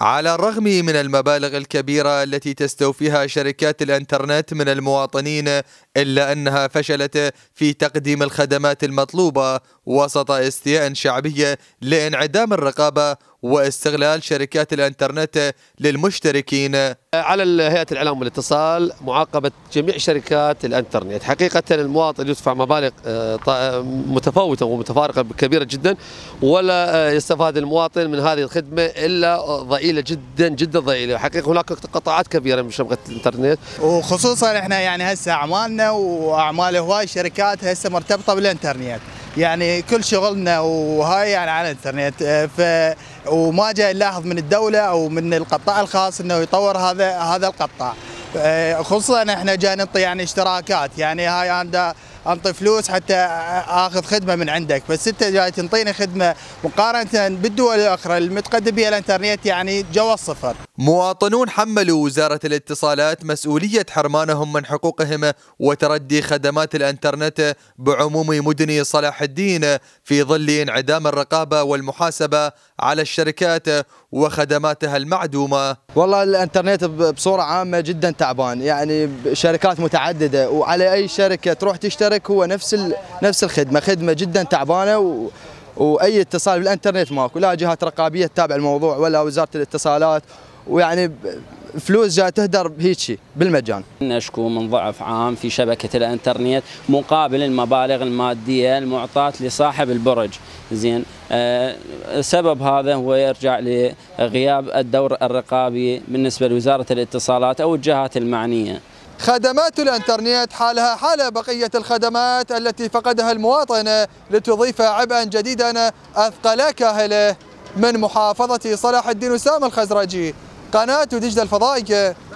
على الرغم من المبالغ الكبيرة التي تستوفيها شركات الانترنت من المواطنين إلا أنها فشلت في تقديم الخدمات المطلوبة وسط استياء شعبي لانعدام الرقابة واستغلال شركات الانترنت للمشتركين على هيئه الاعلام والاتصال معاقبه جميع شركات الانترنت حقيقه المواطن يدفع مبالغ آه، متفاوته ومتفارقه كبيره جدا ولا آه، يستفاد المواطن من هذه الخدمه الا ضئيله جدا جدا ضئيله حقيقه هناك قطاعات كبيره من شبكه الانترنت وخصوصا احنا يعني هسه اعمالنا واعمال هواي شركات هسه مرتبطه بالانترنت يعني كل شغلنا وهاي يعني على الانترنت آه، ف وما جاي نلاحظ من الدوله او من القطاع الخاص انه يطور هذا هذا القطاع آه، خصوصا احنا جاي نعطي يعني اشتراكات يعني هاي انا انطي فلوس حتى اخذ خدمه من عندك بس انت جاي تنطيني خدمه مقارنه بالدول الاخرى المتقدم بها الانترنت يعني جوا الصفر مواطنون حملوا وزاره الاتصالات مسؤوليه حرمانهم من حقوقهم وتردي خدمات الانترنت بعموم مدن صلاح الدين في ظل انعدام الرقابه والمحاسبه على الشركات وخدماتها المعدومه. والله الانترنت بصوره عامه جدا تعبان، يعني شركات متعدده وعلى اي شركه تروح تشترك لك هو نفس نفس الخدمه خدمه جدا تعبانه و واي اتصال بالانترنت ماكو لا جهات رقابيه تتابع الموضوع ولا وزاره الاتصالات ويعني فلوس جاي تهدر شيء بالمجان. نشكو من ضعف عام في شبكه الانترنت مقابل المبالغ الماديه المعطاه لصاحب البرج، زين أه سبب هذا هو يرجع لغياب الدور الرقابي بالنسبه لوزاره الاتصالات او الجهات المعنيه. خدمات الانترنت حالها حال بقية الخدمات التي فقدها المواطن لتضيف عبئا جديدا أثقل كاهله من محافظة صلاح الدين وسام الخزرجي قناة دجلة الفضائية